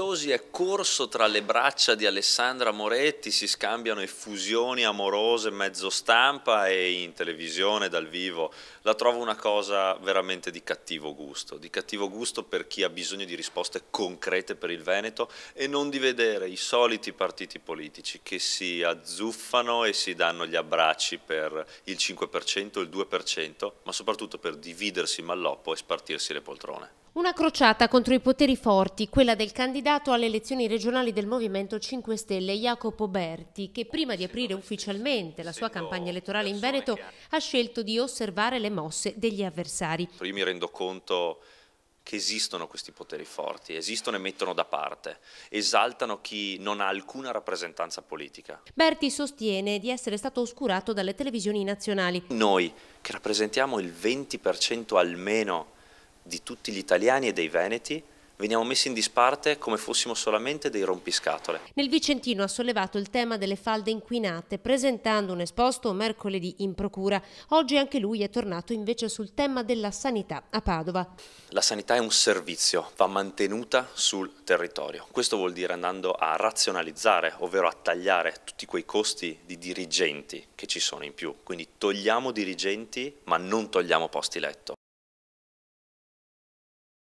Bertosi è corso tra le braccia di Alessandra Moretti, si scambiano effusioni amorose mezzo stampa e in televisione dal vivo. La trovo una cosa veramente di cattivo gusto, di cattivo gusto per chi ha bisogno di risposte concrete per il Veneto e non di vedere i soliti partiti politici che si azzuffano e si danno gli abbracci per il 5%, il 2%, ma soprattutto per dividersi in malloppo e spartirsi le poltrone. Una crociata contro i poteri forti, quella del candidato alle elezioni regionali del Movimento 5 Stelle, Jacopo Berti, che prima di aprire ufficialmente la sua campagna elettorale in Veneto ha scelto di osservare le mosse degli avversari. Io mi rendo conto che esistono questi poteri forti, esistono e mettono da parte, esaltano chi non ha alcuna rappresentanza politica. Berti sostiene di essere stato oscurato dalle televisioni nazionali. Noi, che rappresentiamo il 20% almeno di tutti gli italiani e dei veneti veniamo messi in disparte come fossimo solamente dei rompiscatole. Nel Vicentino ha sollevato il tema delle falde inquinate presentando un esposto mercoledì in procura. Oggi anche lui è tornato invece sul tema della sanità a Padova. La sanità è un servizio, va mantenuta sul territorio. Questo vuol dire andando a razionalizzare, ovvero a tagliare tutti quei costi di dirigenti che ci sono in più. Quindi togliamo dirigenti ma non togliamo posti letto.